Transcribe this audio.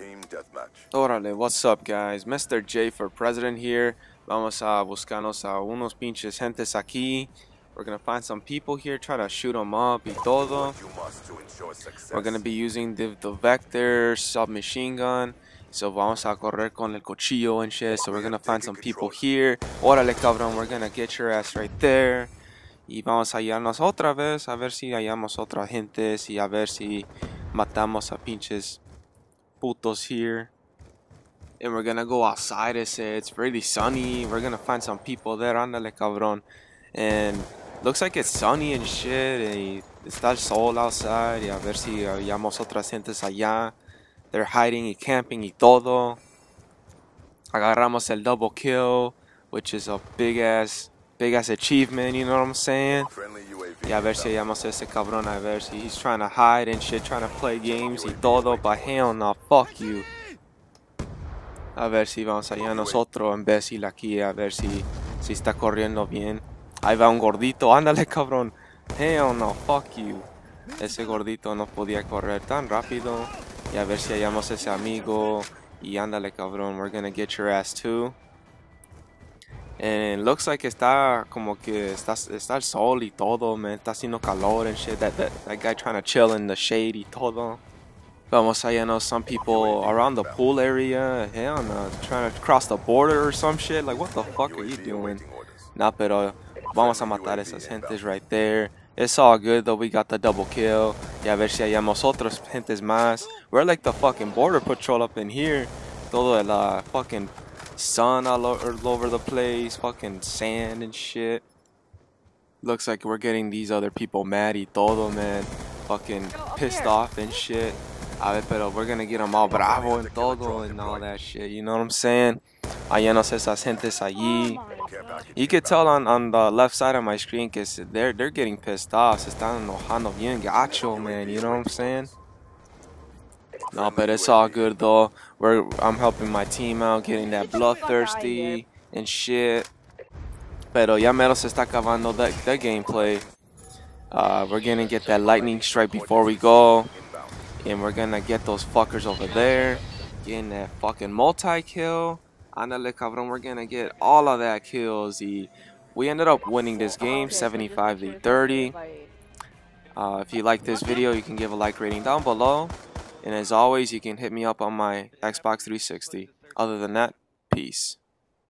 Team what's up guys? Mr. J for President here. Vamos a buscarnos a unos pinches gentes aquí. We're gonna find some people here, try to shoot them up y todo. We're gonna be using the, the vector, submachine gun. So vamos a correr con el cuchillo y shit. So we're gonna find some people here. Órale cabrón, we're gonna get your ass right there. Y vamos a hallarnos otra vez, a ver si hallamos otra gente, y a ver si matamos a pinches putos here. And we're gonna go outside. say it's really sunny. We're gonna find some people there. Andale, cabrón. And looks like it's sunny and shit. And está el sol outside. Yeah, ver si hallamos otras gentes allá. They're hiding and camping y todo. Agarramos el double kill, which is a big ass, big ass achievement. You know what I'm saying? Friendly UAV Y a ver si hallamos a ese cabrón, a ver si he's trying to hide and shit, trying to play games y todo, but hell no, fuck you. A ver si vamos allá nosotros, imbécil, aquí, a ver si, si está corriendo bien. Ahí va un gordito, ándale cabrón. Hell no, fuck you. Ese gordito no podía correr tan rápido. Y a ver si hallamos ese amigo. Y ándale cabrón, we're gonna get your ass too. And it looks like it's está como que está, está el sol y todo, man. Está haciendo calor and shit. That, that, that guy trying to chill in the shade y todo. Vamos allá, you know, some people around the pool area, hell no, trying to cross the border or some shit. Like, what the fuck are you doing? Nah, pero vamos a matar esas gentes right there. It's all good though, we got the double kill. Y a ver si hallamos otros gentes más. We're like the fucking border patrol up in here. Todo el uh, fucking sun all er, over the place, fucking sand and shit. Looks like we're getting these other people mad y todo, man. Fucking pissed off and shit. A ver, pero we're gonna get them all bravo and todo and all that shit, you know what I'm saying? sé esas gentes oh allí. You could tell on, on the left side of my screen because they're, they're getting pissed off. Se están enojando bien gacho, man, you know what I'm saying? No, but it's all good though. We're I'm helping my team out, getting that bloodthirsty and shit. Pero ya menos se está acabando that, that gameplay. Uh, we're gonna get that lightning strike before we go. And we're gonna get those fuckers over there. Getting that fucking multi-kill. Andale cabrón, we're gonna get all of that kills. We ended up winning this game 75 to 30. Uh, if you like this video, you can give a like rating down below. And as always, you can hit me up on my Xbox 360. Other than that, peace.